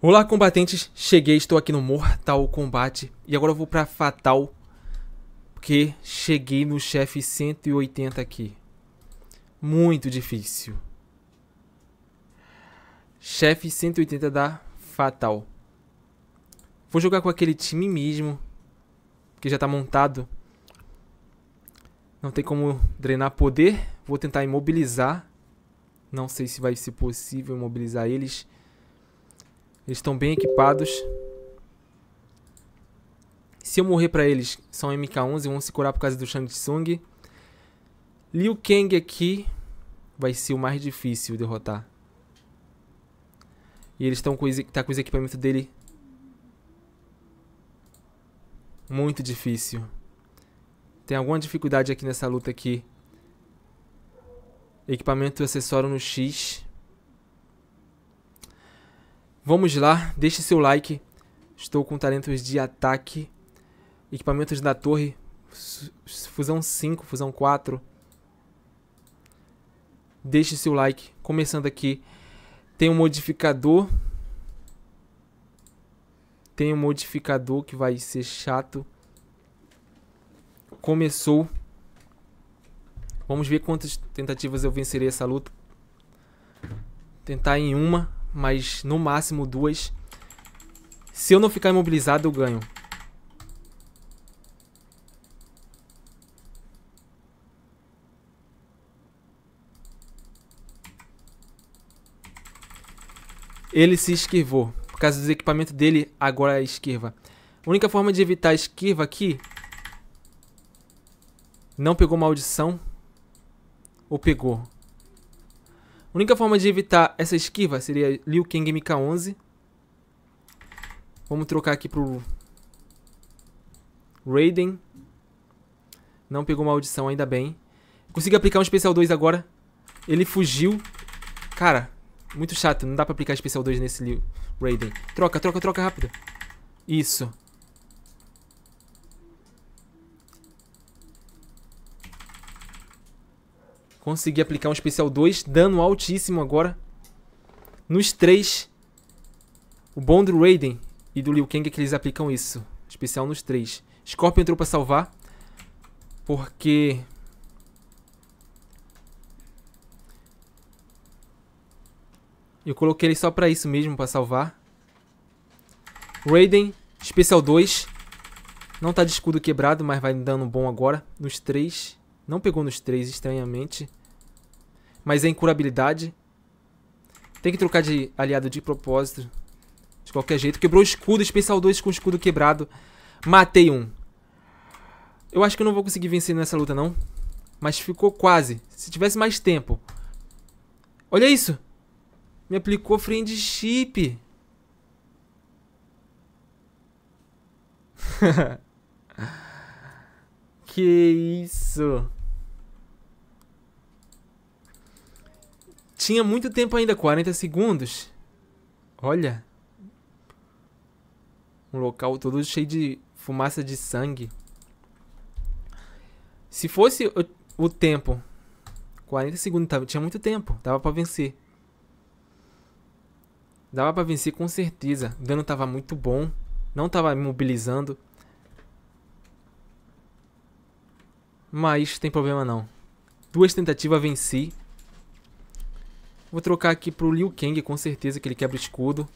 Olá, combatentes. Cheguei, estou aqui no Mortal Kombat. E agora eu vou pra Fatal. Porque cheguei no chefe 180 aqui. Muito difícil. Chefe 180 da Fatal. Vou jogar com aquele time mesmo. Que já tá montado. Não tem como drenar poder. Vou tentar imobilizar. Não sei se vai ser possível imobilizar eles. Eles estão bem equipados. Se eu morrer pra eles, são MK11. Vão se curar por causa do Shang Tsung. Liu Kang aqui vai ser o mais difícil derrotar. E eles estão com, tá com os equipamentos dele muito difícil. Tem alguma dificuldade aqui nessa luta aqui. Equipamento e acessório no X. Vamos lá, deixe seu like. Estou com talentos de ataque. Equipamentos da torre. Fusão 5, fusão 4. Deixe seu like. Começando aqui. Tem um modificador. Tem um modificador que vai ser chato. Começou. Vamos ver quantas tentativas eu vencerei essa luta. Tentar em uma mas no máximo duas. Se eu não ficar imobilizado, eu ganho. Ele se esquivou. Por causa do equipamento dele, agora é esquiva. A única forma de evitar a esquiva aqui... Não pegou maldição. Ou pegou? única forma de evitar essa esquiva seria Liu Kang MK11. Vamos trocar aqui pro Raiden. Não pegou maldição, ainda bem. Consegui aplicar um especial 2 agora. Ele fugiu. Cara, muito chato. Não dá pra aplicar especial 2 nesse Raiden. Troca, troca, troca rápido. Isso. Consegui aplicar um especial 2. Dano altíssimo agora. Nos 3. O bom do Raiden e do Liu Kang é que eles aplicam isso. Especial nos 3. Scorpion entrou pra salvar. Porque... Eu coloquei ele só pra isso mesmo, pra salvar. Raiden, especial 2. Não tá de escudo quebrado, mas vai dando bom agora. Nos 3. Não pegou nos 3, estranhamente. Mas é incurabilidade. Tem que trocar de aliado de propósito. De qualquer jeito. Quebrou o escudo. Especial 2 com o escudo quebrado. Matei um. Eu acho que eu não vou conseguir vencer nessa luta, não. Mas ficou quase. Se tivesse mais tempo. Olha isso. Me aplicou friendship. que isso. Tinha muito tempo ainda, 40 segundos. Olha. Um local todo cheio de fumaça de sangue. Se fosse o, o tempo... 40 segundos, tava, tinha muito tempo. Dava pra vencer. Dava pra vencer com certeza. O dano tava muito bom. Não tava mobilizando. Mas tem problema não. Duas tentativas venci. Vou trocar aqui pro Liu Kang, com certeza, que ele quebra escudo.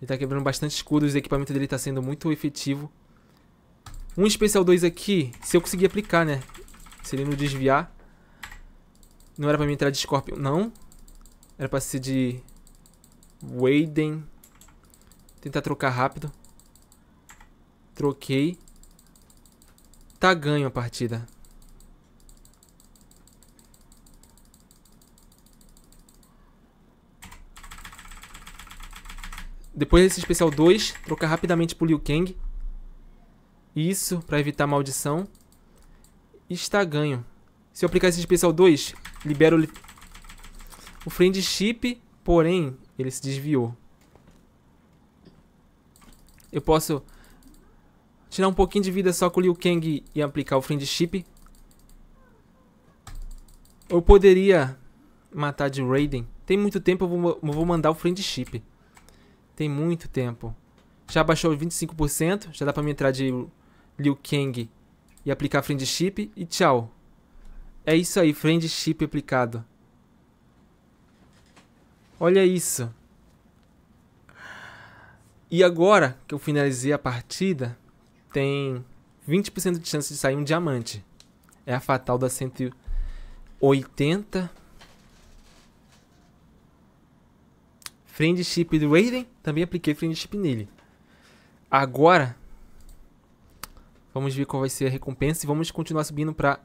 Ele tá quebrando bastante escudos, o equipamento dele tá sendo muito efetivo. Um especial 2 aqui, se eu conseguir aplicar, né? Se ele não desviar. Não era pra mim entrar de Scorpion, não. Era pra ser de... Waden. Tentar trocar rápido. Troquei. Tá ganho a partida. Depois desse especial 2, trocar rapidamente pro Liu Kang. Isso, pra evitar maldição. E está ganho. Se eu aplicar esse especial 2, libero li o friendship, porém, ele se desviou. Eu posso tirar um pouquinho de vida só com o Liu Kang e aplicar o friendship. Eu poderia matar de Raiden. Tem muito tempo eu vou, eu vou mandar o friendship. Tem muito tempo. Já baixou 25%. Já dá pra mim entrar de Liu Kang e aplicar friendship. E tchau. É isso aí, friendship aplicado. Olha isso. E agora que eu finalizei a partida, tem 20% de chance de sair um diamante. É a fatal da 180 Friendship do Raiden, também apliquei friendship nele. Agora, vamos ver qual vai ser a recompensa e vamos continuar subindo para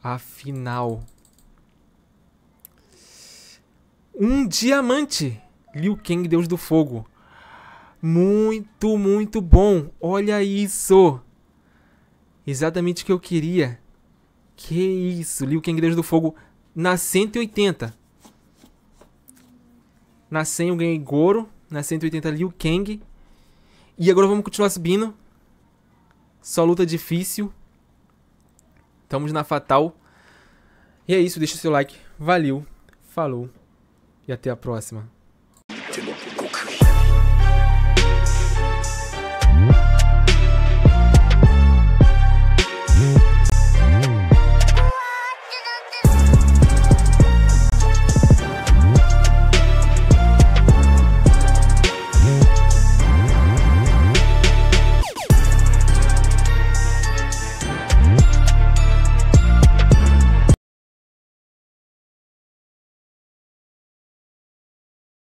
a final. Um diamante! Liu Kang, Deus do Fogo. Muito, muito bom. Olha isso. Exatamente o que eu queria. Que isso. Liu Kang, Deus do Fogo, na 180. Na 100 eu ganhei Goro. Na 180 Liu Kang. E agora vamos continuar subindo. Só luta difícil. Estamos na fatal. E é isso, deixa o seu like. Valeu, falou e até a próxima.